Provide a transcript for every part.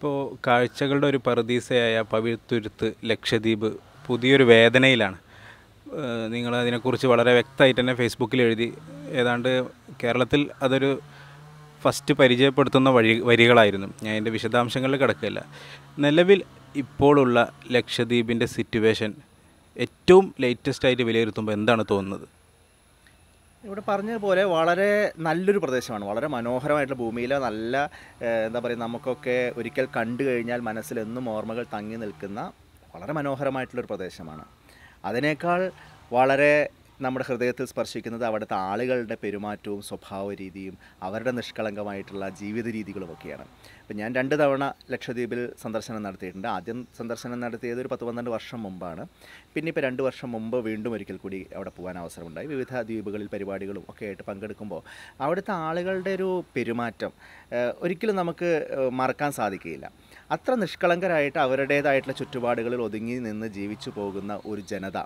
ഇപ്പോൾ കാഴ്ചകളുടെ ഒരു പറുദീസയായ പവിത്തുരുത്ത് ലക്ഷദ്വീപ് പുതിയൊരു വേദനയിലാണ് നിങ്ങൾ അതിനെക്കുറിച്ച് വളരെ വ്യക്തമായിട്ട് തന്നെ ഫേസ്ബുക്കിൽ എഴുതി ഏതാണ്ട് കേരളത്തിൽ അതൊരു ഫസ്റ്റ് പരിചയപ്പെടുത്തുന്ന വഴി വരികളായിരുന്നു ഞാൻ എൻ്റെ വിശദാംശങ്ങളിൽ കിടക്കില്ല നിലവിൽ ഇപ്പോഴുള്ള ലക്ഷദ്വീപിൻ്റെ സിറ്റുവേഷൻ ഏറ്റവും ലേറ്റസ്റ്റ് ആയിട്ട് വിലയിരുത്തുമ്പോൾ എന്താണ് തോന്നുന്നത് ഇവിടെ പറഞ്ഞതുപോലെ വളരെ നല്ലൊരു പ്രദേശമാണ് വളരെ മനോഹരമായിട്ടുള്ള ഭൂമിയിലെ നല്ല എന്താ പറയുക നമുക്കൊക്കെ ഒരിക്കൽ കണ്ടു കഴിഞ്ഞാൽ മനസ്സിലെന്നും ഓർമ്മകൾ തങ്ങി നിൽക്കുന്ന വളരെ മനോഹരമായിട്ടുള്ളൊരു പ്രദേശമാണ് അതിനേക്കാൾ വളരെ നമ്മുടെ ഹൃദയത്തിൽ സ്പർശിക്കുന്നത് അവിടുത്തെ ആളുകളുടെ പെരുമാറ്റവും സ്വഭാവ രീതിയും അവരുടെ നിഷ്കളങ്കമായിട്ടുള്ള ജീവിത ഒക്കെയാണ് അപ്പം ഞാൻ രണ്ട് തവണ ലക്ഷദ്വീപിൽ സന്ദർശനം നടത്തിയിട്ടുണ്ട് ആദ്യം സന്ദർശനം നടത്തിയത് ഒരു പത്ത് പന്ത്രണ്ട് വർഷം മുമ്പാണ് പിന്നെ ഇപ്പോൾ രണ്ട് വർഷം മുമ്പ് വീണ്ടും ഒരിക്കൽ കൂടി അവിടെ പോകാൻ അവസരമുണ്ടായി വിവിധ ദ്വീപുകളിൽ പരിപാടികളും ഒക്കെ ആയിട്ട് പങ്കെടുക്കുമ്പോൾ അവിടുത്തെ ആളുകളുടെ ഒരു പെരുമാറ്റം ഒരിക്കലും നമുക്ക് മറക്കാൻ സാധിക്കുകയില്ല അത്ര നിഷ്കളങ്കരായിട്ട് അവരുടേതായിട്ടുള്ള ചുറ്റുപാടുകളിൽ ഒതുങ്ങി നിന്ന് ജീവിച്ചു പോകുന്ന ഒരു ജനത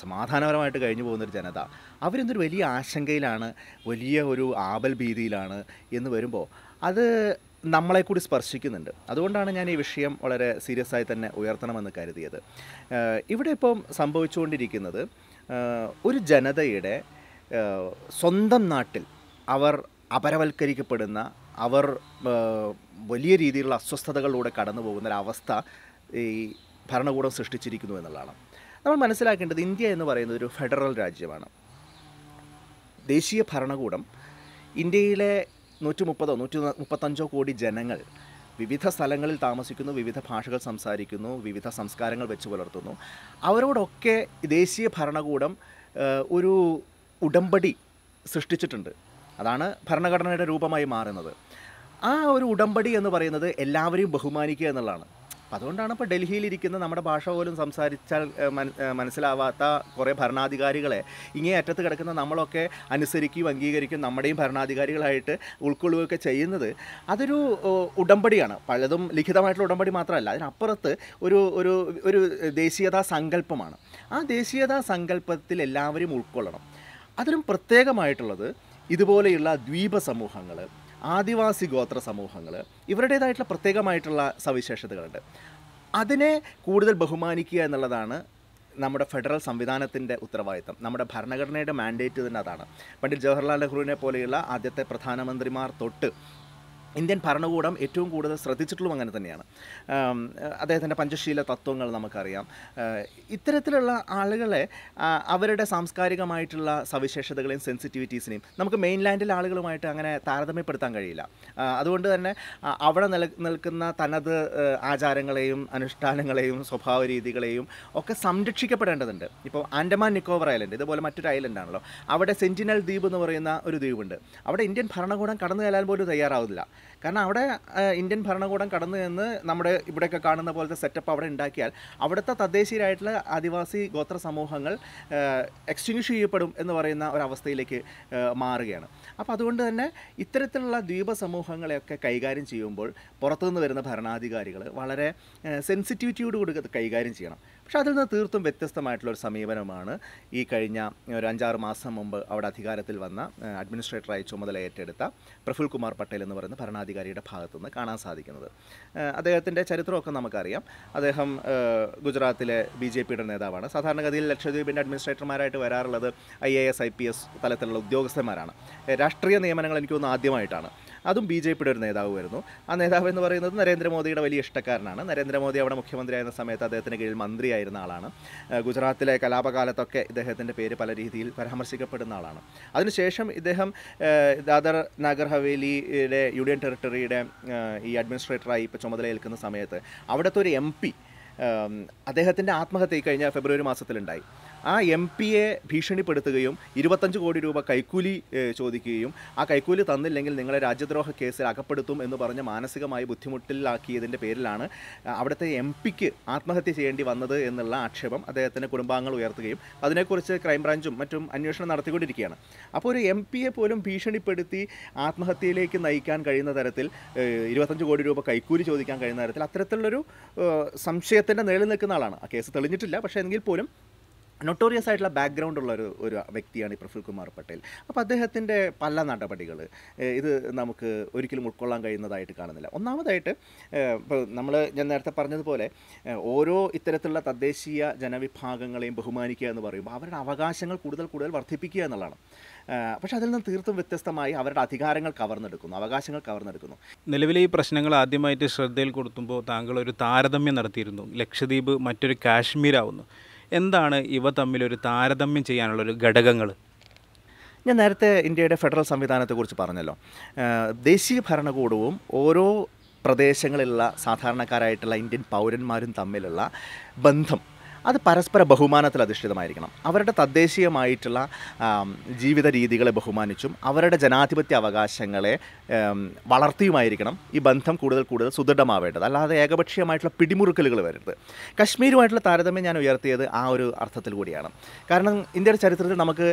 സമാധാനപരമായിട്ട് കഴിഞ്ഞു പോകുന്നൊരു ജനത അവരിന്നൊരു വലിയ ആശങ്കയിലാണ് വലിയ ഒരു ആപൽ ഭീതിയിലാണ് എന്ന് വരുമ്പോൾ അത് നമ്മളെ കൂടി സ്പർശിക്കുന്നുണ്ട് അതുകൊണ്ടാണ് ഞാൻ ഈ വിഷയം വളരെ സീരിയസ് ആയി തന്നെ ഉയർത്തണമെന്ന് കരുതിയത് ഇവിടെ ഇപ്പം സംഭവിച്ചുകൊണ്ടിരിക്കുന്നത് ഒരു ജനതയുടെ സ്വന്തം നാട്ടിൽ അവർ അപരവൽക്കരിക്കപ്പെടുന്ന അവർ വലിയ രീതിയിലുള്ള അസ്വസ്ഥതകളിലൂടെ കടന്നു പോകുന്ന ഒരവസ്ഥ ഈ ഭരണകൂടം സൃഷ്ടിച്ചിരിക്കുന്നു എന്നുള്ളതാണ് നമ്മൾ മനസ്സിലാക്കേണ്ടത് ഇന്ത്യ എന്ന് പറയുന്നത് ഒരു ഫെഡറൽ രാജ്യമാണ് ദേശീയ ഭരണകൂടം ഇന്ത്യയിലെ നൂറ്റി മുപ്പതോ നൂറ്റി മുപ്പത്തഞ്ചോ കോടി ജനങ്ങൾ വിവിധ സ്ഥലങ്ങളിൽ താമസിക്കുന്നു വിവിധ ഭാഷകൾ സംസാരിക്കുന്നു വിവിധ സംസ്കാരങ്ങൾ വെച്ച് പുലർത്തുന്നു അവരോടൊക്കെ ദേശീയ ഭരണകൂടം ഒരു ഉടമ്പടി സൃഷ്ടിച്ചിട്ടുണ്ട് അതാണ് ഭരണഘടനയുടെ രൂപമായി മാറുന്നത് ആ ഒരു ഉടമ്പടി എന്ന് പറയുന്നത് എല്ലാവരെയും ബഹുമാനിക്കുക എന്നുള്ളതാണ് അതുകൊണ്ടാണ് ഇപ്പോൾ ഡൽഹിയിലിരിക്കുന്ന നമ്മുടെ ഭാഷ പോലും സംസാരിച്ചാൽ മനസ്സിലാവാത്ത കുറേ ഭരണാധികാരികളെ ഇങ്ങേ അറ്റത്ത് കിടക്കുന്ന നമ്മളൊക്കെ അനുസരിക്കുകയും അംഗീകരിക്കും നമ്മുടെയും ഭരണാധികാരികളായിട്ട് ഉൾക്കൊള്ളുകയൊക്കെ ചെയ്യുന്നത് അതൊരു ഉടമ്പടിയാണ് പലതും ലിഖിതമായിട്ടുള്ള ഉടമ്പടി മാത്രമല്ല അതിനപ്പുറത്ത് ഒരു ഒരു ഒരു ദേശീയതാ സങ്കല്പമാണ് ആ ദേശീയതാ സങ്കല്പത്തിൽ എല്ലാവരും ഉൾക്കൊള്ളണം അതിലും പ്രത്യേകമായിട്ടുള്ളത് ഇതുപോലെയുള്ള ദ്വീപ സമൂഹങ്ങൾ ആദിവാസി ഗോത്ര സമൂഹങ്ങൾ ഇവരുടേതായിട്ടുള്ള പ്രത്യേകമായിട്ടുള്ള സവിശേഷതകളുണ്ട് അതിനെ കൂടുതൽ ബഹുമാനിക്കുക എന്നുള്ളതാണ് നമ്മുടെ ഫെഡറൽ സംവിധാനത്തിൻ്റെ ഉത്തരവാദിത്തം നമ്മുടെ ഭരണഘടനയുടെ മാൻഡേറ്റ് തന്നെ അതാണ് പണ്ഡിറ്റ് ജവഹർലാൽ നെഹ്റുവിനെ പോലെയുള്ള ആദ്യത്തെ പ്രധാനമന്ത്രിമാർ തൊട്ട് ഇന്ത്യൻ ഭരണകൂടം ഏറ്റവും കൂടുതൽ ശ്രദ്ധിച്ചിട്ടുള്ളതും അങ്ങനെ തന്നെയാണ് അദ്ദേഹത്തിൻ്റെ പഞ്ചശീല തത്വങ്ങൾ നമുക്കറിയാം ഇത്തരത്തിലുള്ള ആളുകളെ അവരുടെ സാംസ്കാരികമായിട്ടുള്ള സവിശേഷതകളെയും സെൻസിറ്റിവിറ്റീസിനെയും നമുക്ക് മെയിൻലാൻഡിലെ ആളുകളുമായിട്ട് അങ്ങനെ താരതമ്യപ്പെടുത്താൻ കഴിയില്ല അതുകൊണ്ട് തന്നെ അവിടെ നില നിൽക്കുന്ന തനത് ആചാരങ്ങളെയും അനുഷ്ഠാനങ്ങളെയും സ്വഭാവ രീതികളെയും ഒക്കെ സംരക്ഷിക്കപ്പെടേണ്ടതുണ്ട് ഇപ്പോൾ ആൻഡമാൻ നിക്കോബർ ഐലൻഡ് ഇതുപോലെ മറ്റൊരു ഐലൻഡാണല്ലോ അവിടെ സെൻറ്റിനൽ ദ്വീപ് എന്ന് പറയുന്ന ഒരു ദ്വീപുണ്ട് അവിടെ ഇന്ത്യൻ ഭരണകൂടം കടന്നു കയറാൻ പോലും തയ്യാറാവുന്നില്ല കാരണം അവിടെ ഇന്ത്യൻ ഭരണകൂടം കടന്നു ചെന്ന് നമ്മുടെ ഇവിടെയൊക്കെ കാണുന്ന പോലത്തെ സെറ്റപ്പ് അവിടെ ഉണ്ടാക്കിയാൽ അവിടുത്തെ തദ്ദേശീയരായിട്ടുള്ള ആദിവാസി ഗോത്ര സമൂഹങ്ങൾ എക്സ്റ്റിങ്ഷ് ചെയ്യപ്പെടും എന്ന് പറയുന്ന ഒരവസ്ഥയിലേക്ക് മാറുകയാണ് അപ്പോൾ അതുകൊണ്ട് തന്നെ ഇത്തരത്തിലുള്ള ദ്വീപ സമൂഹങ്ങളെയൊക്കെ കൈകാര്യം ചെയ്യുമ്പോൾ പുറത്തുനിന്ന് വരുന്ന ഭരണാധികാരികൾ വളരെ സെൻസിറ്റിവിറ്റിയോട് കൂടി കൈകാര്യം ചെയ്യണം പക്ഷെ അതിൽ നിന്ന് തീർത്തും വ്യത്യസ്തമായിട്ടുള്ളൊരു ഒരു സമീപനമാണ് ഈ കഴിഞ്ഞ ഒരു അഞ്ചാറ് മാസം മുമ്പ് അവിടെ അധികാരത്തിൽ വന്ന അഡ്മിനിസ്ട്രേറ്ററായി ചുമതല ഏറ്റെടുത്ത പ്രഫുൽ കുമാർ പട്ടേൽ എന്ന് പറയുന്ന ഭരണാധികാരിയുടെ ഭാഗത്തു നിന്ന് കാണാൻ സാധിക്കുന്നത് അദ്ദേഹത്തിൻ്റെ ചരിത്രമൊക്കെ നമുക്കറിയാം അദ്ദേഹം ഗുജറാത്തിലെ ബി ജെ പിയുടെ നേതാവാണ് സാധാരണഗതിയിൽ ലക്ഷദ്വീപിൻ്റെ അഡ്മിനിസ്ട്രേറ്റർമാരായിട്ട് വരാറുള്ളത് I A S I P S തലത്തിലുള്ള ഉദ്യോഗസ്ഥന്മാരാണ് രാഷ്ട്രീയ നിയമനങ്ങൾ എനിക്കൊന്ന് ആദ്യമായിട്ടാണ് അതും ബി ജെ പിയുടെ ഒരു നേതാവുമായിരുന്നു ആ നേതാവ് എന്ന് പറയുന്നത് നരേന്ദ്രമോദിയുടെ വലിയ ഇഷ്ടക്കാരനാണ് നരേന്ദ്രമോദി അവിടെ മുഖ്യമന്ത്രിയായിരുന്ന സമയത്ത് അദ്ദേഹത്തിൻ്റെ കീഴിൽ മന്ത്രിയായിരുന്ന ആളാണ് ഗുജറാത്തിലെ കലാപകാലത്തൊക്കെ ഇദ്ദേഹത്തിൻ്റെ പേര് പല രീതിയിൽ പരാമർശിക്കപ്പെടുന്ന ആളാണ് അതിനുശേഷം ഇദ്ദേഹം ദാദർ നാഗർ ഹവേലിയുടെ യൂണിയൻ ടെറിട്ടറിയുടെ ഈ അഡ്മിനിസ്ട്രേറ്ററായി ഇപ്പോൾ ചുമതലയേൽക്കുന്ന സമയത്ത് അവിടുത്തെ ഒരു എം പി അദ്ദേഹത്തിൻ്റെ ആത്മഹത്യ കഴിഞ്ഞ ഫെബ്രുവരി മാസത്തിലുണ്ടായി ആ എം പിയെ ഭീഷണിപ്പെടുത്തുകയും ഇരുപത്തഞ്ച് കോടി രൂപ കൈക്കൂലി ചോദിക്കുകയും ആ കൈക്കൂലി തന്നില്ലെങ്കിൽ നിങ്ങളെ രാജ്യദ്രോഹ കേസിൽ അകപ്പെടുത്തും എന്ന് പറഞ്ഞ് മാനസികമായി ബുദ്ധിമുട്ടിലാക്കിയതിൻ്റെ പേരിലാണ് അവിടുത്തെ എം പിക്ക് ആത്മഹത്യ ചെയ്യേണ്ടി വന്നത് എന്നുള്ള ആക്ഷേപം അദ്ദേഹത്തിൻ്റെ കുടുംബാംഗങ്ങൾ ഉയർത്തുകയും അതിനെക്കുറിച്ച് ക്രൈംബ്രാഞ്ചും മറ്റും അന്വേഷണം നടത്തിക്കൊണ്ടിരിക്കുകയാണ് അപ്പോൾ ഒരു എം പിയെ പോലും ഭീഷണിപ്പെടുത്തി ആത്മഹത്യയിലേക്ക് നയിക്കാൻ കഴിയുന്ന തരത്തിൽ ഇരുപത്തഞ്ച് കോടി രൂപ കൈക്കൂലി ചോദിക്കാൻ കഴിയുന്ന തരത്തിൽ അത്തരത്തിലുള്ളൊരു സംശയത്തിൻ്റെ നിലനിൽക്കുന്ന നിൽക്കുന്ന ആളാണ് ആ കേസ് തെളിഞ്ഞിട്ടില്ല പക്ഷേ എങ്കിൽ പോലും നൊട്ടോറിയസ് ആയിട്ടുള്ള ബാക്ക്ഗ്രൗണ്ട് ഉള്ള ഒരു ഒരു വ്യക്തിയാണ് ഈ പ്രഫുൽ കുമാർ പട്ടേൽ അപ്പോൾ അദ്ദേഹത്തിൻ്റെ പല നടപടികൾ ഇത് നമുക്ക് ഒരിക്കലും ഉൾക്കൊള്ളാൻ കഴിയുന്നതായിട്ട് കാണുന്നില്ല ഒന്നാമതായിട്ട് ഇപ്പോൾ നമ്മൾ ഞാൻ നേരത്തെ പറഞ്ഞതുപോലെ ഓരോ ഇത്തരത്തിലുള്ള തദ്ദേശീയ ജനവിഭാഗങ്ങളെയും ബഹുമാനിക്കുക എന്ന് പറയുമ്പോൾ അവരുടെ അവകാശങ്ങൾ കൂടുതൽ കൂടുതൽ വർദ്ധിപ്പിക്കുക എന്നുള്ളതാണ് പക്ഷേ അതിൽ നിന്ന് തീർത്തും വ്യത്യസ്തമായി അവരുടെ അധികാരങ്ങൾ കവർന്നെടുക്കുന്നു അവകാശങ്ങൾ കവർന്നെടുക്കുന്നു നിലവിലെ ഈ പ്രശ്നങ്ങൾ ആദ്യമായിട്ട് ശ്രദ്ധയിൽ കൊടുത്തുമ്പോൾ താങ്കൾ ഒരു താരതമ്യം നടത്തിയിരുന്നു ലക്ഷദ്വീപ് മറ്റൊരു കാശ്മീരാവുന്നു എന്താണ് ഇവ തമ്മിലൊരു താരതമ്യം ചെയ്യാനുള്ള ഒരു ഘടകങ്ങൾ ഞാൻ നേരത്തെ ഇന്ത്യയുടെ ഫെഡറൽ സംവിധാനത്തെക്കുറിച്ച് പറഞ്ഞല്ലോ ദേശീയ ഭരണകൂടവും ഓരോ പ്രദേശങ്ങളിലുള്ള സാധാരണക്കാരായിട്ടുള്ള ഇന്ത്യൻ പൗരന്മാരും തമ്മിലുള്ള ബന്ധം അത് പരസ്പര ബഹുമാനത്തിൽ അധിഷ്ഠിതമായിരിക്കണം അവരുടെ തദ്ദേശീയമായിട്ടുള്ള ജീവിത രീതികളെ ബഹുമാനിച്ചും അവരുടെ ജനാധിപത്യ അവകാശങ്ങളെ വളർത്തിയുമായിരിക്കണം ഈ ബന്ധം കൂടുതൽ കൂടുതൽ സുദൃഢമാവേണ്ടത് അല്ലാതെ ഏകപക്ഷീയമായിട്ടുള്ള പിടിമുറുക്കലുകൾ വരരുത് കശ്മീരുമായിട്ടുള്ള താരതമ്യം ഞാൻ ഉയർത്തിയത് ആ ഒരു അർത്ഥത്തിൽ കൂടിയാണ് കാരണം ഇന്ത്യയുടെ ചരിത്രത്തിൽ നമുക്ക്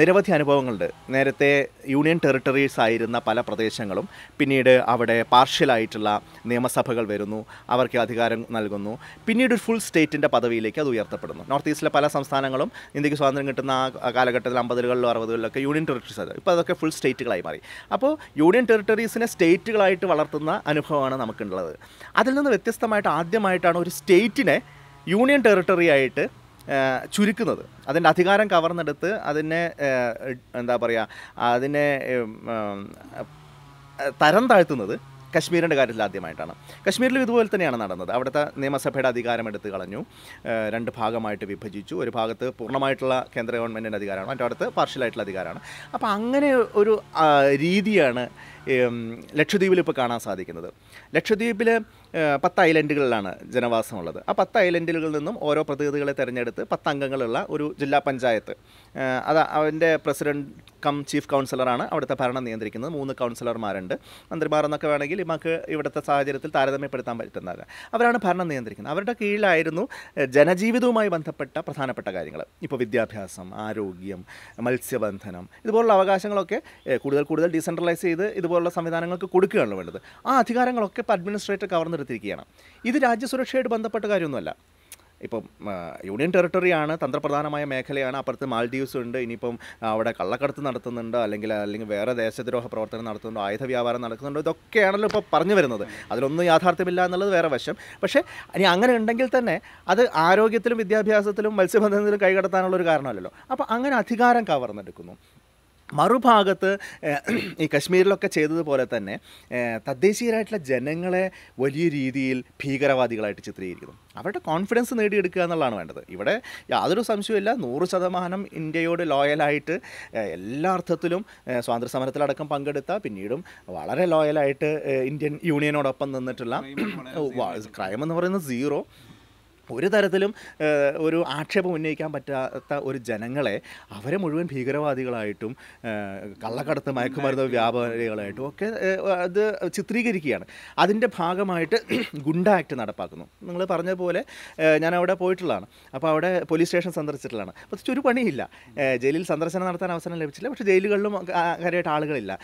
നിരവധി അനുഭവങ്ങളുണ്ട് നേരത്തെ യൂണിയൻ ടെറിട്ടറീസ് ആയിരുന്ന പല പ്രദേശങ്ങളും പിന്നീട് അവിടെ പാർഷ്യലായിട്ടുള്ള നിയമസഭകൾ വരുന്നു അവർക്ക് അധികാരം നൽകുന്നു പിന്നീട് ഒരു ഫുൾ സ്റ്റേറ്റിൻ്റെ പദവിയിലേക്ക് അത് ഉയർത്തപ്പെടുന്നു നോർത്ത് ഈസ്റ്റിലെ പല സംസ്ഥാനങ്ങളും ഇന്ത്യക്ക് സ്വാതന്ത്ര്യം കിട്ടുന്ന ആ കാലഘട്ടത്തിൽ അമ്പതുകളിലും അറുപതുകളിലൊക്കെ യൂണിയൻ ടെറിട്ടറീസ് ആയിരുന്നു ഇപ്പോൾ അതൊക്കെ ഫുൾ സ്റ്റേറ്റുകളായി മാറി അപ്പോൾ യൂണിയൻ ടെറിട്ടറീസിനെ സ്റ്റേറ്റുകളായിട്ട് വളർത്തുന്ന അനുഭവമാണ് നമുക്കുള്ളത് അതിൽ നിന്ന് വ്യത്യസ്തമായിട്ട് ആദ്യമായിട്ടാണ് ഒരു സ്റ്റേറ്റിനെ യൂണിയൻ ടെറിട്ടറി ആയിട്ട് ചുരുക്കുന്നത് അതിൻ്റെ അധികാരം കവർന്നെടുത്ത് അതിനെ എന്താ പറയുക അതിനെ തരം താഴ്ത്തുന്നത് കശ്മീരിൻ്റെ കാര്യത്തിൽ ആദ്യമായിട്ടാണ് കശ്മീരിലും ഇതുപോലെ തന്നെയാണ് നടന്നത് അവിടുത്തെ നിയമസഭയുടെ അധികാരം എടുത്തു കളഞ്ഞു രണ്ട് ഭാഗമായിട്ട് വിഭജിച്ചു ഒരു ഭാഗത്ത് പൂർണ്ണമായിട്ടുള്ള കേന്ദ്ര ഗവൺമെൻറ്റിൻ്റെ അധികാരമാണ് മറ്റടുത്ത് പാർഷ്യലായിട്ടുള്ള അധികാരമാണ് അപ്പോൾ അങ്ങനെ ഒരു രീതിയാണ് ലക്ഷദ്വീപിൽ ഇപ്പോൾ കാണാൻ സാധിക്കുന്നത് ലക്ഷദ്വീപിൽ പത്ത് ഐലൻഡുകളിലാണ് ജനവാസമുള്ളത് ആ പത്ത് ഐലൻഡുകളിൽ നിന്നും ഓരോ പ്രതിനിധികളെ തിരഞ്ഞെടുത്ത് പത്ത് അംഗങ്ങളുള്ള ഒരു ജില്ലാ പഞ്ചായത്ത് അത് അവൻ്റെ പ്രസിഡൻറ്റ് കം ചീഫ് കൗൺസിലറാണ് അവിടുത്തെ ഭരണം നിയന്ത്രിക്കുന്നത് മൂന്ന് കൗൺസിലർമാരുണ്ട് മന്ത്രിമാർ എന്നൊക്കെ വേണമെങ്കിൽ നമുക്ക് ഇവിടുത്തെ സാഹചര്യത്തിൽ താരതമ്യപ്പെടുത്താൻ പറ്റുന്നതാണ് അവരാണ് ഭരണം നിയന്ത്രിക്കുന്നത് അവരുടെ കീഴിലായിരുന്നു ജനജീവിതവുമായി ബന്ധപ്പെട്ട പ്രധാനപ്പെട്ട കാര്യങ്ങൾ ഇപ്പോൾ വിദ്യാഭ്യാസം ആരോഗ്യം മത്സ്യബന്ധനം ഇതുപോലുള്ള അവകാശങ്ങളൊക്കെ കൂടുതൽ കൂടുതൽ ഡീസെൻട്രലൈസ് ചെയ്ത് ഇതുപോലുള്ള സംവിധാനങ്ങൾക്ക് കൊടുക്കുകയാണ് വേണ്ടത് ആ അധികാരങ്ങളൊക്കെ ഇപ്പോൾ അഡ്മിനിസ്ട്രേറ്റർ ഗവർണർ തീരുമാനമെടുത്തിരിക്കുകയാണ് ഇത് രാജ്യസുരക്ഷയായിട്ട് ബന്ധപ്പെട്ട കാര്യമൊന്നുമല്ല ഇപ്പം യൂണിയൻ ടെറിട്ടറിയാണ് തന്ത്രപ്രധാനമായ മേഖലയാണ് അപ്പുറത്ത് മാൽഡീവ്സ് ഉണ്ട് ഇനിയിപ്പം അവിടെ കള്ളക്കടത്ത് നടത്തുന്നുണ്ട് അല്ലെങ്കിൽ അല്ലെങ്കിൽ വേറെ ദേശദ്രോഹ പ്രവർത്തനം നടത്തുന്നുണ്ട് ആയുധ വ്യാപാരം നടക്കുന്നുണ്ട് ഇതൊക്കെയാണല്ലോ ഇപ്പോൾ പറഞ്ഞു വരുന്നത് അതിലൊന്നും യാഥാർത്ഥ്യമില്ല എന്നുള്ളത് വേറെ വശം പക്ഷേ ഇനി അങ്ങനെ ഉണ്ടെങ്കിൽ തന്നെ അത് ആരോഗ്യത്തിലും വിദ്യാഭ്യാസത്തിലും മത്സ്യബന്ധനത്തിലും കൈകടത്താനുള്ള ഒരു കാരണമല്ലല്ലോ അപ്പോൾ അങ്ങനെ അധികാരം കവർന്നെടുക്കുന്നു മറുഭാഗത്ത് ഈ കശ്മീരിലൊക്കെ ചെയ്തതുപോലെ തന്നെ തദ്ദേശീയരായിട്ടുള്ള ജനങ്ങളെ വലിയ രീതിയിൽ ഭീകരവാദികളായിട്ട് ചിത്രീകരിക്കുന്നു അവരുടെ കോൺഫിഡൻസ് നേടിയെടുക്കുക എന്നുള്ളതാണ് വേണ്ടത് ഇവിടെ യാതൊരു സംശയമില്ല നൂറ് ശതമാനം ഇന്ത്യയോട് ലോയലായിട്ട് എല്ലാ അർത്ഥത്തിലും സ്വാതന്ത്ര്യ സമരത്തിലടക്കം പങ്കെടുത്ത പിന്നീടും വളരെ ലോയലായിട്ട് ഇന്ത്യൻ യൂണിയനോടൊപ്പം നിന്നിട്ടുള്ള ക്രൈം എന്ന് പറയുന്നത് സീറോ അപ്പോൾ ഒരു തരത്തിലും ഒരു ആക്ഷേപം ഉന്നയിക്കാൻ പറ്റാത്ത ഒരു ജനങ്ങളെ അവരെ മുഴുവൻ ഭീകരവാദികളായിട്ടും കള്ളക്കടത്ത് മയക്കുമരുന്ന് വ്യാപാരികളായിട്ടും ഒക്കെ അത് ചിത്രീകരിക്കുകയാണ് അതിൻ്റെ ഭാഗമായിട്ട് ഗുണ്ട ആക്ട് നടപ്പാക്കുന്നു നിങ്ങൾ പറഞ്ഞ പോലെ ഞാൻ അവിടെ പോയിട്ടുള്ളതാണ് അപ്പോൾ അവിടെ പോലീസ് സ്റ്റേഷൻ സന്ദർശിച്ചിട്ടുള്ളതാണ് പക്ഷേ ഒരു പണിയില്ല ജയിലിൽ സന്ദർശനം നടത്താൻ അവസരം ലഭിച്ചില്ല പക്ഷേ ജയിലുകളിലും കാര്യമായിട്ട് ആളുകളില്ല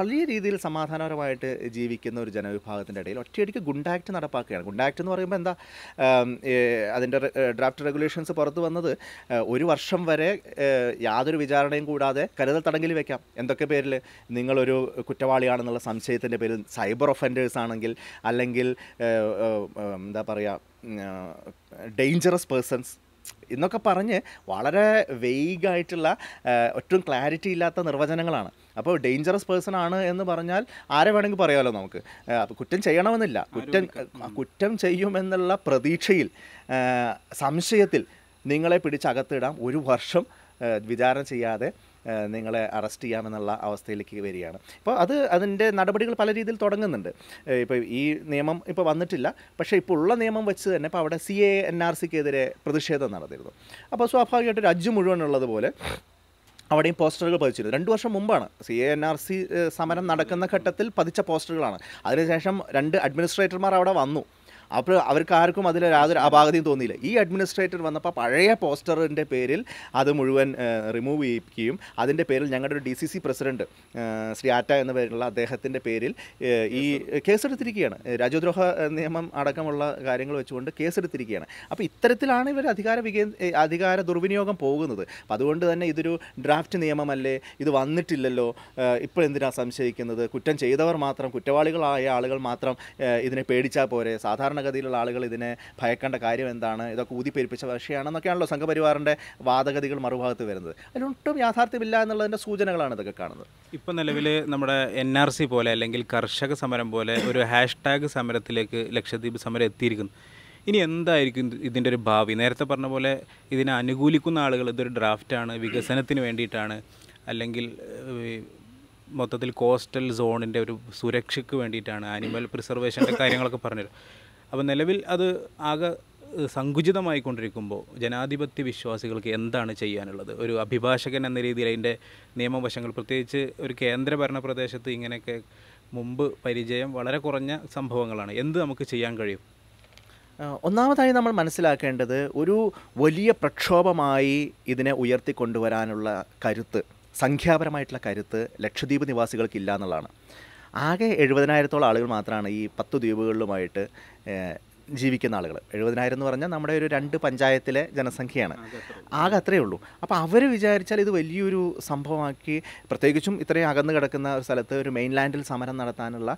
വലിയ രീതിയിൽ സമാധാനപരമായിട്ട് ജീവിക്കുന്ന ഒരു ജനവിഭാഗത്തിൻ്റെ ഇടയിൽ ഒറ്റയടിക്ക് ഗുണ്ടാക്ട് നടപ്പാക്കുകയാണ് ഗുണ്ടാക്ട് എന്ന് പറയുമ്പോൾ എന്താ അതിൻ്റെ ഡ്രാഫ്റ്റ് റെഗുലേഷൻസ് പുറത്തു വന്നത് ഒരു വർഷം വരെ യാതൊരു വിചാരണയും കൂടാതെ കരുതൽ തടങ്കിൽ വെക്കാം എന്തൊക്കെ പേരിൽ നിങ്ങളൊരു കുറ്റവാളിയാണെന്നുള്ള സംശയത്തിൻ്റെ പേരിൽ സൈബർ ഒഫൻഡേഴ്സ് ആണെങ്കിൽ അല്ലെങ്കിൽ എന്താ പറയുക ഡേഞ്ചറസ് പേഴ്സൺസ് എന്നൊക്കെ പറഞ്ഞ് വളരെ വെയ്ഗായിട്ടുള്ള ഒട്ടും ക്ലാരിറ്റി ഇല്ലാത്ത നിർവചനങ്ങളാണ് അപ്പോൾ ഡേഞ്ചറസ് പേഴ്സൺ ആണ് എന്ന് പറഞ്ഞാൽ ആരെ വേണമെങ്കിൽ പറയാമല്ലോ നമുക്ക് കുറ്റം ചെയ്യണമെന്നില്ല കുറ്റം കുറ്റം ചെയ്യുമെന്നുള്ള പ്രതീക്ഷയിൽ സംശയത്തിൽ നിങ്ങളെ പിടിച്ചകത്തിടാം ഒരു വർഷം വിചാരണ ചെയ്യാതെ നിങ്ങളെ അറസ്റ്റ് ചെയ്യാമെന്നുള്ള അവസ്ഥയിലേക്ക് വരികയാണ് അപ്പോൾ അത് അതിൻ്റെ നടപടികൾ പല രീതിയിൽ തുടങ്ങുന്നുണ്ട് ഇപ്പോൾ ഈ നിയമം ഇപ്പോൾ വന്നിട്ടില്ല പക്ഷേ ഇപ്പോൾ ഉള്ള നിയമം വെച്ച് തന്നെ ഇപ്പോൾ അവിടെ സി എ എൻ ആർ സിക്കെതിരെ പ്രതിഷേധം നടന്നിരുന്നു അപ്പോൾ സ്വാഭാവികമായിട്ട് രാജ്യം മുഴുവൻ ഉള്ളതുപോലെ അവിടെയും പോസ്റ്ററുകൾ പതിച്ചിരുന്നു രണ്ട് വർഷം മുമ്പാണ് C A N R C സമരം നടക്കുന്ന ഘട്ടത്തിൽ പതിച്ച പോസ്റ്ററുകളാണ് അതിനുശേഷം രണ്ട് അഡ്മിനിസ്ട്രേറ്റർമാർ അവിടെ വന്നു അപ്പോൾ അവർക്ക് ആർക്കും അതിൽ യാതൊരു അപാകതയും തോന്നിയില്ല ഈ അഡ്മിനിസ്ട്രേറ്റർ വന്നപ്പോൾ പഴയ പോസ്റ്ററിൻ്റെ പേരിൽ അത് മുഴുവൻ റിമൂവ് ചെയ്യിക്കുകയും അതിൻ്റെ പേരിൽ ഞങ്ങളുടെ ഒരു D C C president Shri ആറ്റ എന്ന പേരുള്ള അദ്ദേഹത്തിൻ്റെ പേരിൽ ഈ കേസെടുത്തിരിക്കുകയാണ് രാജ്യദ്രോഹ നിയമം അടക്കമുള്ള കാര്യങ്ങൾ വെച്ചുകൊണ്ട് കേസെടുത്തിരിക്കുകയാണ് അപ്പോൾ ഇത്തരത്തിലാണ് ഇവർ അധികാര വികേ അധികാര ദുർവിനിയോഗം പോകുന്നത് അപ്പോൾ അതുകൊണ്ട് തന്നെ ഇതൊരു ഡ്രാഫ്റ്റ് നിയമമല്ലേ ഇത് വന്നിട്ടില്ലല്ലോ ഇപ്പോൾ എന്തിനാണ് സംശയിക്കുന്നത് കുറ്റം ചെയ്തവർ മാത്രം കുറ്റവാളികളായ ആളുകൾ മാത്രം ഇതിനെ പേടിച്ചാൽ പോരെ സാധാരണ സാധാരണഗതിയിലുള്ള ആളുകൾ ഇതിനെ ഭയക്കേണ്ട കാര്യം എന്താണ് ഇതൊക്കെ ഊതിപ്പെരിപ്പിച്ച ഭാഷയാണെന്നൊക്കെയാണല്ലോ സംഘപരിവാറിൻ്റെ വാദഗതികൾ മറുഭാഗത്ത് വരുന്നത് അതിലൊട്ടും യാഥാർത്ഥ്യമില്ല എന്നുള്ളതിൻ്റെ സൂചനകളാണ് ഇതൊക്കെ കാണുന്നത് ഇപ്പം നിലവിൽ നമ്മുടെ എൻ ആർ സി പോലെ അല്ലെങ്കിൽ കർഷക സമരം പോലെ ഒരു ഹാഷ്ടാഗ് സമരത്തിലേക്ക് ലക്ഷദ്വീപ് സമരം എത്തിയിരിക്കുന്നു ഇനി എന്തായിരിക്കും ഇതിൻ്റെ ഒരു ഭാവി നേരത്തെ പറഞ്ഞ പോലെ ഇതിനെ അനുകൂലിക്കുന്ന ആളുകൾ ഇതൊരു ഡ്രാഫ്റ്റാണ് വികസനത്തിന് വേണ്ടിയിട്ടാണ് അല്ലെങ്കിൽ മൊത്തത്തിൽ കോസ്റ്റൽ സോണിൻ്റെ ഒരു സുരക്ഷയ്ക്ക് വേണ്ടിയിട്ടാണ് ആനിമൽ പ്രിസർവേഷൻ്റെ കാര്യങ്ങളൊക്കെ പറഞ്ഞുതരും അപ്പോൾ നിലവിൽ അത് ആകെ സങ്കുചിതമായിക്കൊണ്ടിരിക്കുമ്പോൾ ജനാധിപത്യ വിശ്വാസികൾക്ക് എന്താണ് ചെയ്യാനുള്ളത് ഒരു അഭിഭാഷകൻ എന്ന രീതിയിൽ അതിൻ്റെ നിയമവശങ്ങൾ പ്രത്യേകിച്ച് ഒരു കേന്ദ്രഭരണ പ്രദേശത്ത് ഇങ്ങനെയൊക്കെ മുമ്പ് പരിചയം വളരെ കുറഞ്ഞ സംഭവങ്ങളാണ് എന്ത് നമുക്ക് ചെയ്യാൻ കഴിയും ഒന്നാമതായി നമ്മൾ മനസ്സിലാക്കേണ്ടത് ഒരു വലിയ പ്രക്ഷോഭമായി ഇതിനെ ഉയർത്തിക്കൊണ്ടുവരാനുള്ള കരുത്ത് സംഖ്യാപരമായിട്ടുള്ള കരുത്ത് ലക്ഷദ്വീപ് നിവാസികൾക്കില്ല എന്നുള്ളതാണ് ആകെ എഴുപതിനായിരത്തോളം ആളുകൾ മാത്രമാണ് ഈ പത്ത് ദ്വീപുകളിലുമായിട്ട് ജീവിക്കുന്ന ആളുകൾ എഴുപതിനായിരം എന്ന് പറഞ്ഞാൽ നമ്മുടെ ഒരു രണ്ട് പഞ്ചായത്തിലെ ജനസംഖ്യയാണ് ആകെ അത്രയേ ഉള്ളൂ അപ്പോൾ അവർ വിചാരിച്ചാൽ ഇത് വലിയൊരു സംഭവമാക്കി പ്രത്യേകിച്ചും ഇത്രയും അകന്ന് കിടക്കുന്ന ഒരു സ്ഥലത്ത് ഒരു മെയിൻ ലാൻഡിൽ സമരം നടത്താനുള്ള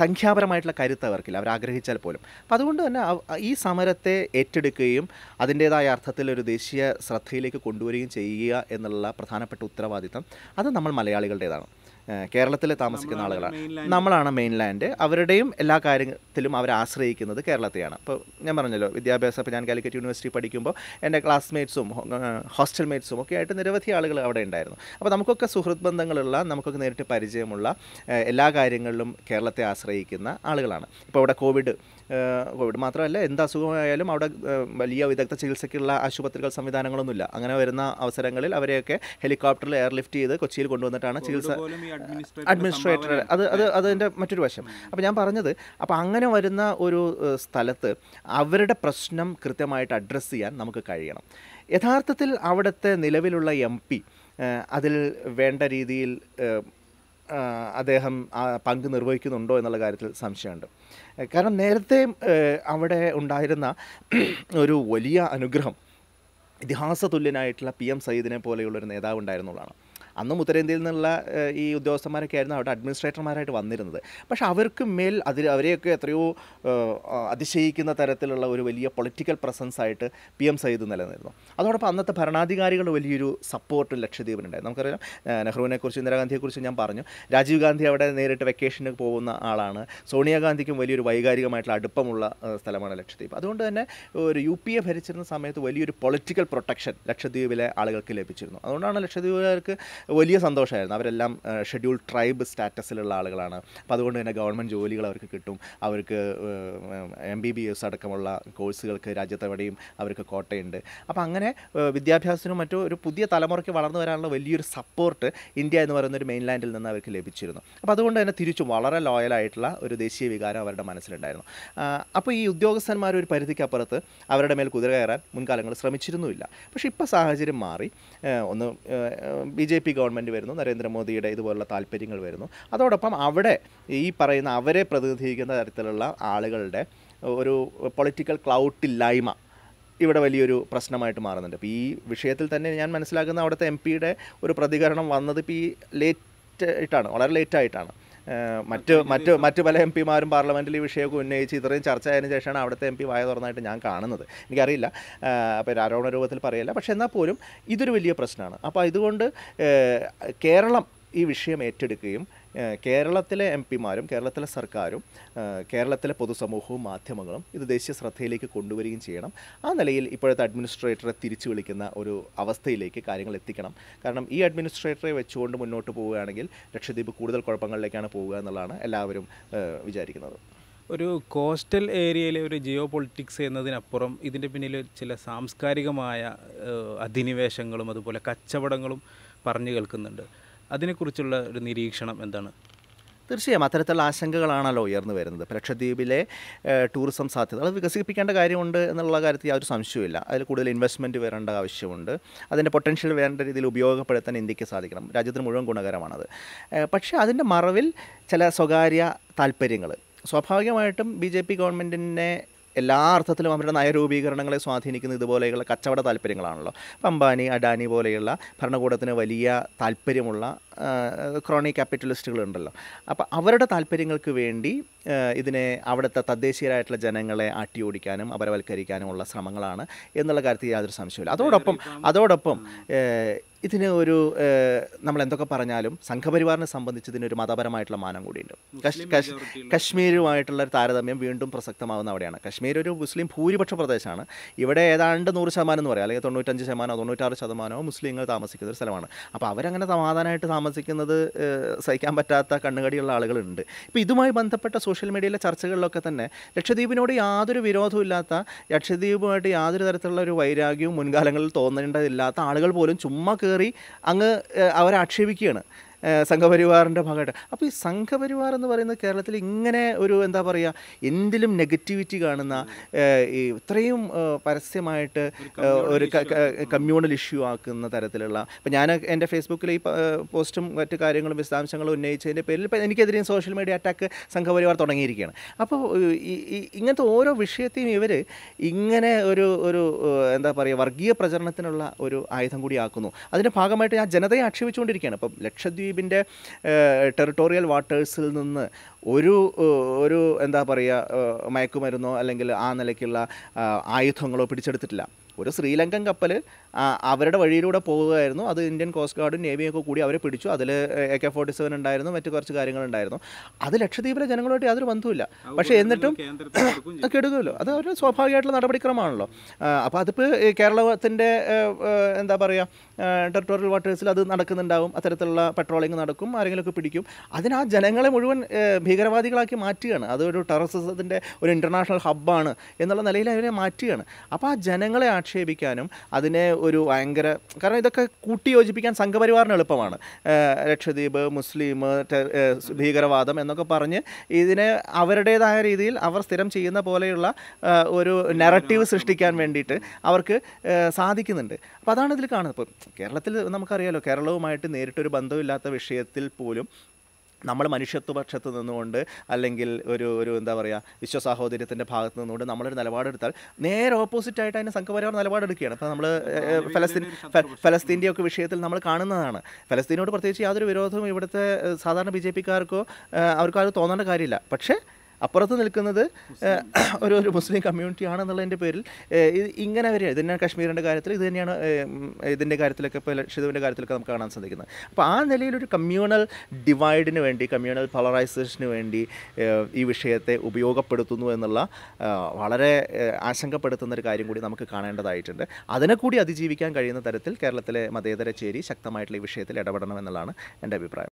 സംഖ്യാപരമായിട്ടുള്ള കരുത്ത് അവർക്കില്ല അവർ ആഗ്രഹിച്ചാൽ പോലും അപ്പോൾ അതുകൊണ്ട് തന്നെ ഈ സമരത്തെ ഏറ്റെടുക്കുകയും അതിൻ്റേതായ അർത്ഥത്തിൽ ഒരു ദേശീയ ശ്രദ്ധയിലേക്ക് കൊണ്ടുവരികയും ചെയ്യുക എന്നുള്ള പ്രധാനപ്പെട്ട ഉത്തരവാദിത്തം അത് നമ്മൾ മലയാളികളുടേതാണ് കേരളത്തിൽ താമസിക്കുന്ന ആളുകളാണ് നമ്മളാണ് മെയിൻലാൻഡ് അവരുടെയും എല്ലാ കാര്യത്തിലും അവർ ആശ്രയിക്കുന്നത് കേരളത്തെയാണ് അപ്പോൾ ഞാൻ പറഞ്ഞല്ലോ വിദ്യാഭ്യാസം ഇപ്പോൾ ഞാൻ കാലിക്കറ്റ് യൂണിവേഴ്സിറ്റി പഠിക്കുമ്പോൾ എൻ്റെ ക്ലാസ്മേറ്റ്സും ഹോസ്റ്റൽ മേറ്റ്സും ഒക്കെ ആയിട്ട് നിരവധി ആളുകൾ അവിടെ ഉണ്ടായിരുന്നു അപ്പോൾ നമുക്കൊക്കെ സുഹൃത്ത് ബന്ധങ്ങളുള്ള നമുക്കൊക്കെ നേരിട്ട് പരിചയമുള്ള എല്ലാ കാര്യങ്ങളിലും കേരളത്തെ ആശ്രയിക്കുന്ന ആളുകളാണ് ഇപ്പോൾ ഇവിടെ കോവിഡ് കോവിഡ് മാത്രമല്ല എന്ത് അസുഖമായാലും അവിടെ വലിയ വിദഗ്ധ ചികിത്സയ്ക്കുള്ള ആശുപത്രികൾ സംവിധാനങ്ങളൊന്നുമില്ല അങ്ങനെ വരുന്ന അവസരങ്ങളിൽ അവരെയൊക്കെ ഹെലികോപ്റ്ററിൽ എയർലിഫ്റ്റ് ചെയ്ത് കൊച്ചിയിൽ കൊണ്ടുവന്നിട്ടാണ് ചികിത്സ അഡ്മിനിസ്ട്രേറ്റർ അത് അത് അതിൻ്റെ മറ്റൊരു വശം അപ്പോൾ ഞാൻ പറഞ്ഞത് അപ്പോൾ അങ്ങനെ വരുന്ന ഒരു സ്ഥലത്ത് അവരുടെ പ്രശ്നം കൃത്യമായിട്ട് അഡ്രസ്സ് ചെയ്യാൻ നമുക്ക് കഴിയണം യഥാർത്ഥത്തിൽ അവിടുത്തെ നിലവിലുള്ള എം പി അതിൽ വേണ്ട രീതിയിൽ അദ്ദേഹം ആ പങ്ക് നിർവഹിക്കുന്നുണ്ടോ എന്നുള്ള കാര്യത്തിൽ സംശയമുണ്ട് കാരണം നേരത്തെ അവിടെ ഉണ്ടായിരുന്ന ഒരു വലിയ അനുഗ്രഹം തുല്യനായിട്ടുള്ള പി എം സയ്യിദിനെ പോലെയുള്ളൊരു നേതാവ് ഉണ്ടായിരുന്നുള്ളതാണ് അന്നും ഉത്തരേന്ത്യയിൽ നിന്നുള്ള ഈ ഉദ്യോഗസ്ഥന്മാരൊക്കെ ആയിരുന്നു അവിടെ അഡ്മിനിസ്ട്രേറ്റർമാരായിട്ട് വന്നിരുന്നത് പക്ഷേ അവർക്ക് മേൽ അതിൽ അവരെയൊക്കെ എത്രയോ അതിശയിക്കുന്ന തരത്തിലുള്ള ഒരു വലിയ പൊളിറ്റിക്കൽ പ്രസൻസ് ആയിട്ട് പി എം സയ്യിദ് നിലനിന്നിരുന്നു അതോടൊപ്പം അന്നത്തെ ഭരണാധികാരികൾ വലിയൊരു സപ്പോർട്ട് ലക്ഷദ്വീപിനുണ്ടായി നമുക്കറിയാം നെഹ്റുവിനെക്കുറിച്ച് ഇന്ദിരാഗാന്ധിയെക്കുറിച്ച് ഞാൻ പറഞ്ഞു രാജീവ് ഗാന്ധി അവിടെ നേരിട്ട് വെക്കേഷന് പോകുന്ന ആളാണ് സോണിയാഗാന്ധിക്കും വലിയൊരു വൈകാരികമായിട്ടുള്ള അടുപ്പമുള്ള സ്ഥലമാണ് ലക്ഷദ്വീപ് അതുകൊണ്ട് തന്നെ ഒരു യു പി എ ഭരിച്ചിരുന്ന സമയത്ത് വലിയൊരു പൊളിറ്റിക്കൽ പ്രൊട്ടക്ഷൻ ലക്ഷദ്വീപിലെ ആളുകൾക്ക് ലഭിച്ചിരുന്നു അതുകൊണ്ടാണ് ലക്ഷദ്വീപുകാർക്ക് വലിയ സന്തോഷമായിരുന്നു അവരെല്ലാം ഷെഡ്യൂൾ ട്രൈബ് സ്റ്റാറ്റസിലുള്ള ആളുകളാണ് അപ്പോൾ അതുകൊണ്ട് തന്നെ ഗവൺമെൻറ് ജോലികൾ അവർക്ക് കിട്ടും അവർക്ക് എം ബി ബി എസ് അടക്കമുള്ള കോഴ്സുകൾക്ക് രാജ്യത്തെവിടെയും അവർക്ക് കോട്ടയുണ്ട് അപ്പോൾ അങ്ങനെ വിദ്യാഭ്യാസത്തിനും മറ്റും ഒരു പുതിയ തലമുറയ്ക്ക് വളർന്നു വരാനുള്ള വലിയൊരു സപ്പോർട്ട് ഇന്ത്യ എന്ന് പറയുന്ന ഒരു മെയിൻലാൻഡിൽ നിന്ന് അവർക്ക് ലഭിച്ചിരുന്നു അപ്പോൾ അതുകൊണ്ട് തന്നെ തിരിച്ചും വളരെ ലോയലായിട്ടുള്ള ഒരു ദേശീയ വികാരം അവരുടെ മനസ്സിലുണ്ടായിരുന്നു അപ്പോൾ ഈ ഉദ്യോഗസ്ഥന്മാർ ഒരു പരിധിക്കപ്പുറത്ത് അവരുടെ മേൽ കുതിര കയറാൻ മുൻകാലങ്ങൾ ശ്രമിച്ചിരുന്നുമില്ല പക്ഷേ ഇപ്പോൾ സാഹചര്യം മാറി ഒന്ന് ബി ജെ പി ഗവൺമെൻറ് വരുന്നു നരേന്ദ്രമോദിയുടെ ഇതുപോലുള്ള താല്പര്യങ്ങൾ വരുന്നു അതോടൊപ്പം അവിടെ ഈ പറയുന്ന അവരെ പ്രതിനിധീകരിക്കുന്ന തരത്തിലുള്ള ആളുകളുടെ ഒരു പൊളിറ്റിക്കൽ ക്ലൗട്ടില്ലായ്മ ഇവിടെ വലിയൊരു പ്രശ്നമായിട്ട് മാറുന്നുണ്ട് അപ്പോൾ ഈ വിഷയത്തിൽ തന്നെ ഞാൻ മനസ്സിലാക്കുന്ന അവിടുത്തെ എം പിയുടെ ഒരു പ്രതികരണം വന്നത് ഇപ്പോൾ ഈ ലേറ്റ് ആയിട്ടാണ് വളരെ ലേറ്റ് ആയിട്ടാണ് മറ്റ് മറ്റ് മറ്റ് പല എം പിമാരും പാർലമെൻറ്റിൽ ഈ വിഷയമൊക്കെ ഉന്നയിച്ച് ഇത്രയും ചർച്ച ആയതിനു ശേഷമാണ് അവിടുത്തെ എം പി വായ തുറന്നായിട്ട് ഞാൻ കാണുന്നത് എനിക്കറിയില്ല അപ്പോൾ ആരോപണ രൂപത്തിൽ പറയില്ല പക്ഷേ എന്നാൽ പോലും ഇതൊരു വലിയ പ്രശ്നമാണ് അപ്പോൾ ഇതുകൊണ്ട് കേരളം ഈ വിഷയം ഏറ്റെടുക്കുകയും കേരളത്തിലെ എം പിമാരും കേരളത്തിലെ സർക്കാരും കേരളത്തിലെ പൊതുസമൂഹവും മാധ്യമങ്ങളും ഇത് ദേശീയ ശ്രദ്ധയിലേക്ക് കൊണ്ടുവരികയും ചെയ്യണം ആ നിലയിൽ ഇപ്പോഴത്തെ അഡ്മിനിസ്ട്രേറ്ററെ തിരിച്ചു വിളിക്കുന്ന ഒരു അവസ്ഥയിലേക്ക് കാര്യങ്ങൾ എത്തിക്കണം കാരണം ഈ അഡ്മിനിസ്ട്രേറ്ററെ വെച്ചുകൊണ്ട് മുന്നോട്ട് പോവുകയാണെങ്കിൽ ലക്ഷദ്വീപ് കൂടുതൽ കുഴപ്പങ്ങളിലേക്കാണ് പോവുക എന്നുള്ളതാണ് എല്ലാവരും വിചാരിക്കുന്നത് ഒരു കോസ്റ്റൽ ഏരിയയിലെ ഒരു ജിയോ പൊളിറ്റിക്സ് എന്നതിനപ്പുറം ഇതിൻ്റെ പിന്നിൽ ചില സാംസ്കാരികമായ അധിനിവേശങ്ങളും അതുപോലെ കച്ചവടങ്ങളും പറഞ്ഞു കേൾക്കുന്നുണ്ട് അതിനെക്കുറിച്ചുള്ള ഒരു നിരീക്ഷണം എന്താണ് തീർച്ചയായും അത്തരത്തിലുള്ള ആശങ്കകളാണല്ലോ ഉയർന്നു വരുന്നത് ലക്ഷദ്വീപിലെ ടൂറിസം സാധ്യത അത് വികസിപ്പിക്കേണ്ട കാര്യമുണ്ട് എന്നുള്ള കാര്യത്തിൽ യാതൊരു സംശയമില്ല അതിൽ കൂടുതൽ ഇൻവെസ്റ്റ്മെൻറ്റ് വരേണ്ട ആവശ്യമുണ്ട് അതിൻ്റെ പൊട്ടൻഷ്യൽ വേണ്ട രീതിയിൽ ഉപയോഗപ്പെടുത്താൻ ഇന്ത്യക്ക് സാധിക്കണം രാജ്യത്തിന് മുഴുവൻ ഗുണകരമാണത് പക്ഷേ അതിൻ്റെ മറവിൽ ചില സ്വകാര്യ താല്പര്യങ്ങൾ സ്വാഭാവികമായിട്ടും ബി ജെ പി ഗവൺമെൻറ്റിനെ എല്ലാ അർത്ഥത്തിലും അവരുടെ നയരൂപീകരണങ്ങളെ സ്വാധീനിക്കുന്ന ഇതുപോലെയുള്ള കച്ചവട താല്പര്യങ്ങളാണല്ലോ അംബാനി അഡാനി പോലെയുള്ള ഭരണകൂടത്തിന് വലിയ താല്പര്യമുള്ള ക്രോണി ക്യാപിറ്റലിസ്റ്റുകളുണ്ടല്ലോ അപ്പോൾ അവരുടെ താല്പര്യങ്ങൾക്ക് വേണ്ടി ഇതിനെ അവിടുത്തെ തദ്ദേശീയരായിട്ടുള്ള ജനങ്ങളെ ആട്ടിയോടിക്കാനും വൽക്കരിക്കാനുമുള്ള ശ്രമങ്ങളാണ് എന്നുള്ള കാര്യത്തിൽ യാതൊരു സംശയമില്ല അതോടൊപ്പം അതോടൊപ്പം ഇതിന് ഒരു നമ്മൾ എന്തൊക്കെ പറഞ്ഞാലും സംഘപരിവാറിനെ സംബന്ധിച്ച് ഇതിനൊരു മതപരമായിട്ടുള്ള മാനം കൂടിയുണ്ട് കശ്മീരുമായിട്ടുള്ള ഒരു താരതമ്യം വീണ്ടും പ്രസക്തമാവുന്ന അവിടെയാണ് കശ്മീർ ഒരു മുസ്ലിം ഭൂരിപക്ഷ പ്രദേശമാണ് ഇവിടെ ഏതാണ്ട് നൂറ് ശതമാനം എന്ന് പറയാം അല്ലെങ്കിൽ തൊണ്ണൂറ്റഞ്ച് ശതമാനമോ തൊണ്ണൂറ്റാറ് ശതമാനമോ മുസ്ലിങ്ങൾ താമസിക്കുന്ന ഒരു സ്ഥലമാണ് അപ്പോൾ അവരങ്ങനെ സമാധാനമായിട്ട് താമസിക്കുന്നത് സഹിക്കാൻ പറ്റാത്ത കണ്ണുകടിയുള്ള ആളുകളുണ്ട് ഇപ്പോൾ ഇതുമായി ബന്ധപ്പെട്ട സോഷ്യൽ മീഡിയയിലെ ചർച്ചകളിലൊക്കെ തന്നെ ലക്ഷദ്വീപിനോട് യാതൊരു വിരോധവും ഇല്ലാത്ത ലക്ഷദ്വീപുമായിട്ട് യാതൊരു തരത്തിലുള്ള ഒരു വൈരാഗ്യവും മുൻകാലങ്ങളിൽ തോന്നേണ്ടതില്ലാത്ത ആളുകൾ പോലും ചുമ്മാ കയറി അങ്ങ് അവരാക്ഷേപിക്കുകയാണ് സംഘപരിവാറിൻ്റെ ഭാഗമായിട്ട് അപ്പോൾ ഈ സംഘപരിവാർ എന്ന് പറയുന്നത് കേരളത്തിൽ ഇങ്ങനെ ഒരു എന്താ പറയുക എന്തിലും നെഗറ്റിവിറ്റി കാണുന്ന ഇത്രയും പരസ്യമായിട്ട് ഒരു കമ്മ്യൂണൽ ഇഷ്യൂ ആക്കുന്ന തരത്തിലുള്ള ഇപ്പം ഞാൻ എൻ്റെ ഫേസ്ബുക്കിൽ ഈ പോസ്റ്റും മറ്റു കാര്യങ്ങളും വിശദാംശങ്ങളും ഉന്നയിച്ചതിൻ്റെ പേരിൽ ഇപ്പം എനിക്കെതിരെയും സോഷ്യൽ മീഡിയ അറ്റാക്ക് സംഘപരിവാർ തുടങ്ങിയിരിക്കുകയാണ് അപ്പോൾ ഇങ്ങനത്തെ ഓരോ വിഷയത്തെയും ഇവർ ഇങ്ങനെ ഒരു ഒരു എന്താ പറയുക വർഗീയ പ്രചരണത്തിനുള്ള ഒരു ആയുധം കൂടി ആക്കുന്നു അതിൻ്റെ ഭാഗമായിട്ട് ഞാൻ ജനതയെ ആക്ഷേപിച്ചുകൊണ്ടിരിക്കുകയാണ് അപ്പം ലക്ഷദ്വീപ് ദ്വീപിൻ്റെ ടെറിട്ടോറിയൽ വാട്ടേഴ്സിൽ നിന്ന് ഒരു ഒരു എന്താ പറയുക മയക്കുമരുന്നോ അല്ലെങ്കിൽ ആ നിലയ്ക്കുള്ള ആയുധങ്ങളോ പിടിച്ചെടുത്തിട്ടില്ല ഒരു ശ്രീലങ്കൻ കപ്പൽ അവരുടെ വഴിയിലൂടെ പോവുകയായിരുന്നു അത് ഇന്ത്യൻ കോസ്റ്റ് ഗാർഡും നേവിയൊക്കെ കൂടി അവരെ പിടിച്ചു അതിൽ എ കെ ഫോർട്ടി സെവൻ ഉണ്ടായിരുന്നു മറ്റു കുറച്ച് കാര്യങ്ങളുണ്ടായിരുന്നു അത് ലക്ഷദ്വീപിലെ ജനങ്ങളുമായിട്ട് യാതൊരു ബന്ധവുമില്ല പക്ഷേ എന്നിട്ടും ഒക്കെ എടുക്കുമല്ലോ അത് ഒരു സ്വാഭാവികമായിട്ടുള്ള നടപടിക്രമമാണല്ലോ അപ്പോൾ അതിപ്പോൾ കേരളത്തിൻ്റെ എന്താ പറയുക ടെറിട്ടോറിയൽ വാട്ടേഴ്സിൽ അത് നടക്കുന്നുണ്ടാവും അത്തരത്തിലുള്ള പെട്രോളിംഗ് നടക്കും ആരെങ്കിലുമൊക്കെ പിടിക്കും അതിന് ആ ജനങ്ങളെ മുഴുവൻ ഭീകരവാദികളാക്കി മാറ്റുകയാണ് അതൊരു ടെററിസത്തിൻ്റെ ഒരു ഇൻ്റർനാഷണൽ ഹബ്ബാണ് എന്നുള്ള നിലയിൽ അവരെ മാറ്റുകയാണ് അപ്പോൾ ആ ജനങ്ങളെ ആക്ഷേപിക്കാനും അതിനെ ഒരു ഭയങ്കര കാരണം ഇതൊക്കെ യോജിപ്പിക്കാൻ സംഘപരിവാറിന് എളുപ്പമാണ് ലക്ഷദ്വീപ് മുസ്ലിം ഭീകരവാദം എന്നൊക്കെ പറഞ്ഞ് ഇതിനെ അവരുടേതായ രീതിയിൽ അവർ സ്ഥിരം ചെയ്യുന്ന പോലെയുള്ള ഒരു നെറട്ടീവ് സൃഷ്ടിക്കാൻ വേണ്ടിയിട്ട് അവർക്ക് സാധിക്കുന്നുണ്ട് അപ്പോൾ അതാണ് ഇതിൽ കാണുന്നത് ഇപ്പോൾ കേരളത്തിൽ നമുക്കറിയാലോ കേരളവുമായിട്ട് നേരിട്ടൊരു ബന്ധമില്ലാത്ത വിഷയത്തിൽ പോലും നമ്മൾ മനുഷ്യത്വപക്ഷത്ത് നിന്നുകൊണ്ട് അല്ലെങ്കിൽ ഒരു ഒരു എന്താ പറയുക വിശ്വസാഹോദര്യത്തിൻ്റെ ഭാഗത്ത് നിന്നുകൊണ്ട് നമ്മളൊരു നിലപാടെടുത്താൽ നേരെ ഓപ്പോസിറ്റായിട്ട് അതിന് സംഘപരിവാർ നിലപാടെടുക്കുകയാണ് അപ്പോൾ നമ്മൾ ഫലസ്തീൻ ഫലസ്തീൻ്റെയൊക്കെ വിഷയത്തിൽ നമ്മൾ കാണുന്നതാണ് ഫലസ്തീനോട് പ്രത്യേകിച്ച് യാതൊരു വിരോധവും ഇവിടുത്തെ സാധാരണ ബി ജെ പിക്കാർക്കോ അവർക്കോ അത് തോന്നേണ്ട കാര്യമില്ല പക്ഷേ അപ്പുറത്ത് നിൽക്കുന്നത് ഒരു ഒരു മുസ്ലിം കമ്മ്യൂണിറ്റി ആണെന്നുള്ളതിൻ്റെ പേരിൽ ഇങ്ങനെ അവർ ഇത് തന്നെയാണ് കാശ്മീരിൻ്റെ കാര്യത്തിൽ ഇത് തന്നെയാണ് ഇതിൻ്റെ കാര്യത്തിലൊക്കെ ഇപ്പോൾ ലക്ഷിതുവിൻ്റെ കാര്യത്തിലൊക്കെ നമുക്ക് കാണാൻ സാധിക്കുന്നത് അപ്പോൾ ആ നിലയിൽ ഒരു കമ്മ്യൂണൽ ഡിവൈഡിന് വേണ്ടി കമ്മ്യൂണൽ പോളറൈസേഷന് വേണ്ടി ഈ വിഷയത്തെ ഉപയോഗപ്പെടുത്തുന്നു എന്നുള്ള വളരെ ആശങ്കപ്പെടുത്തുന്ന ഒരു കാര്യം കൂടി നമുക്ക് കാണേണ്ടതായിട്ടുണ്ട് അതിനെ കൂടി അതിജീവിക്കാൻ കഴിയുന്ന തരത്തിൽ കേരളത്തിലെ മതേതര ചേരി ശക്തമായിട്ടുള്ള ഈ വിഷയത്തിൽ ഇടപെടണം എന്നുള്ളതാണ് എൻ്റെ അഭിപ്രായം